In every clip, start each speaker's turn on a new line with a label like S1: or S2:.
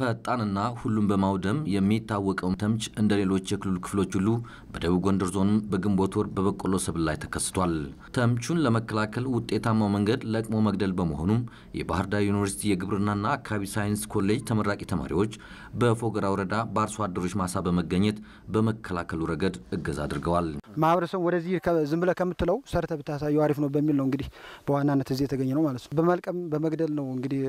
S1: ፈጣንና ሁሉም በማውደም የሚታወቀው ተምች እንደ ሌሎች የክልሉ ክፍሎች ሁሉ በደቡብ ጎንደር ዞንም በግንቦት ወር በበቆሎ ሰብል ላይ ተከስቷል። ተምቹን ለመከላከል ውጤታማው መንገድ ለቅሞ መግደል በመሆኑም የባህር ዳር ዩኒቨርሲቲ የግብርናና አካባቢ ሳይንስ ኮሌጅ ተመራቂ ተማሪዎች በፎገራ ወረዳ በአርሶ አደሮች ማሳ በመገኘት በመከላከሉ ረገድ እገዛ አድርገዋል።
S2: ማህበረሰቡ ወደዚህ ዝም ብለህ ከምትለው ሰርተ ብታሳየው አሪፍ ነው በሚል ነው እንግዲህ በዋናነት እዚህ የተገኘ ነው ማለት ነው። በመልቀም በመግደል ነው እንግዲህ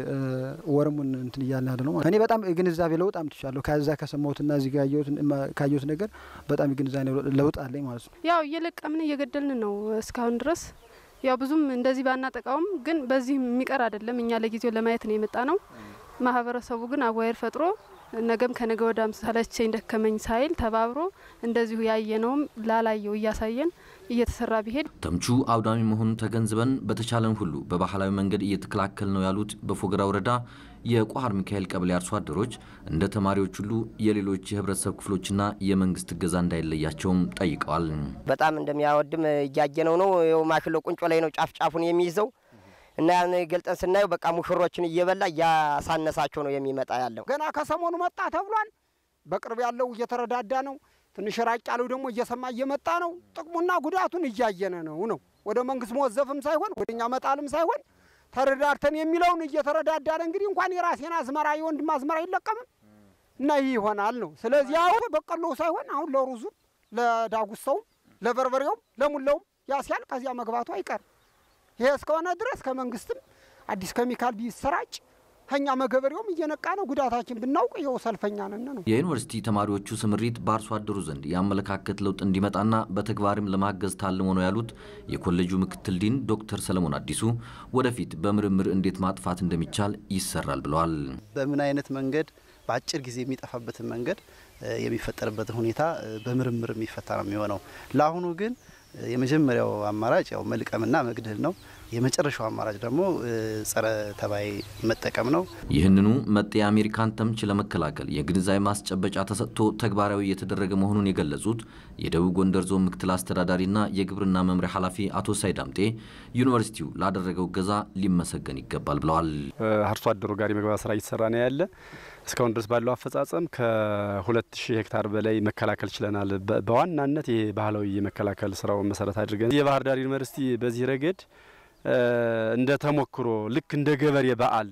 S2: ወረሙን እንትን እያልን ያለ ነው። በጣም የግንዛቤ ለውጥ አምጥቻለሁ። ከዛ ከሰማሁትና እዚህ ካየሁት ነገር በጣም የግንዛቤ ለውጥ አለኝ ማለት ነው።
S3: ያው እየለቀምን እየገደልን ነው እስካሁን ድረስ ያው ብዙም እንደዚህ ባናጠቃውም ግን በዚህ የሚቀር አይደለም። እኛ ለጊዜው ለማየት ነው የመጣ ነው። ማህበረሰቡ ግን አዋይር ፈጥሮ ነገም ከነገ ወዳም ሰለቸኝ ደከመኝ ሳይል ተባብሮ እንደዚሁ ያየነውም ላላየው እያሳየን እየተሰራ ቢሄድ
S1: ተምቹ አውዳሚ መሆኑን ተገንዝበን በተቻለን ሁሉ በባህላዊ መንገድ እየተከላከል ነው ያሉት በፎገራ ወረዳ የቋሃር ሚካኤል ቀበሌ አርሶ አደሮች እንደ ተማሪዎች ሁሉ የሌሎች የህብረተሰብ ክፍሎችና የመንግስት እገዛ እንዳይለያቸውም ጠይቀዋል።
S4: በጣም እንደሚያወድም እያየነው ነው። ማሽሎ ቁንጮ ላይ ነው ጫፍ ጫፉን የሚይዘው እና ያን ገልጠን ስናየው በቃ ሙሽሮችን እየበላ እያሳነሳቸው ነው የሚመጣ ያለው። ገና ከሰሞኑ መጣ ተብሏል። በቅርብ ያለው እየተረዳዳ ነው። ትንሽ ራቅ ያለው ደግሞ እየሰማ እየመጣ ነው። ጥቅሙና ጉዳቱን እያየነ ነው ነው ወደ መንግስት መወዘፍም ሳይሆን ወደኛ መጣልም ሳይሆን ተረዳድተን የሚለውን እየተረዳዳን እንግዲህ እንኳን የራሴን አዝመራ የወንድም አዝመራ አይለቀምም እና ይህ ይሆናል ነው። ስለዚህ አሁን በቀሎ ሳይሆን አሁን ለሩዙም፣ ለዳጉሳውም፣ ለበርበሬውም፣ ለሙላውም ያሲያል ከዚያ መግባቱ አይቀርም። ይሄ እስከሆነ ድረስ ከመንግስትም አዲስ ኬሚካል ቢሰራጭ ከኛ መገበሬውም እየነቃ ነው። ጉዳታችን ብናውቅ ይኸው ሰልፈኛ ነን ነው።
S1: የዩኒቨርሲቲ ተማሪዎቹ ስምሪት በአርሶ አደሩ ዘንድ የአመለካከት ለውጥ እንዲመጣና በተግባርም ለማገዝ ታልሞ ነው ያሉት የኮሌጁ ምክትል ዲን ዶክተር ሰለሞን አዲሱ ወደፊት በምርምር እንዴት ማጥፋት እንደሚቻል ይሰራል ብለዋል።
S5: በምን አይነት መንገድ በአጭር ጊዜ የሚጠፋበትን መንገድ የሚፈጠርበትን ሁኔታ በምርምር የሚፈታ ነው የሚሆነው ለአሁኑ ግን የመጀመሪያው አማራጭ ያው መልቀምና መግደል ነው። የመጨረሻው አማራጭ ደግሞ ጸረ ተባይ መጠቀም
S1: ነው። ይህንኑ መጤ የአሜሪካን ተምች ለመከላከል የግንዛቤ ማስጨበጫ ተሰጥቶ ተግባራዊ እየተደረገ መሆኑን የገለጹት የደቡብ ጎንደር ዞን ምክትል አስተዳዳሪና የግብርና መምሪያ ኃላፊ አቶ ሳይድ አምጤ ዩኒቨርሲቲው ላደረገው እገዛ ሊመሰገን ይገባል ብለዋል።
S5: አርሶ አደሩ ጋር የመግባ ስራ እየተሰራ ነው ያለ እስካሁን ድረስ ባለው አፈጻጸም ከ2000 ሄክታር በላይ መከላከል ችለናል። በዋናነት ይህ ባህላዊ የመከላከል ስራውን መሰረት አድርገን የባህር ዳር ዩኒቨርሲቲ በዚህ ረገድ እንደ ተሞክሮ ልክ እንደ ገበሬ በዓል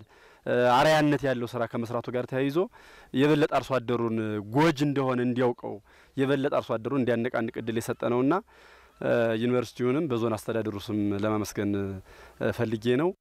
S5: አራያነት ያለው ስራ ከመስራቱ ጋር ተያይዞ የበለጠ አርሶ አደሩን ጎጅ እንደሆነ እንዲያውቀው የበለጠ አርሶ አደሩን እንዲያነቃንቅ እድል የሰጠ ነውና ዩኒቨርሲቲውንም በዞን አስተዳደሩ ስም ለማመስገን ፈልጌ ነው።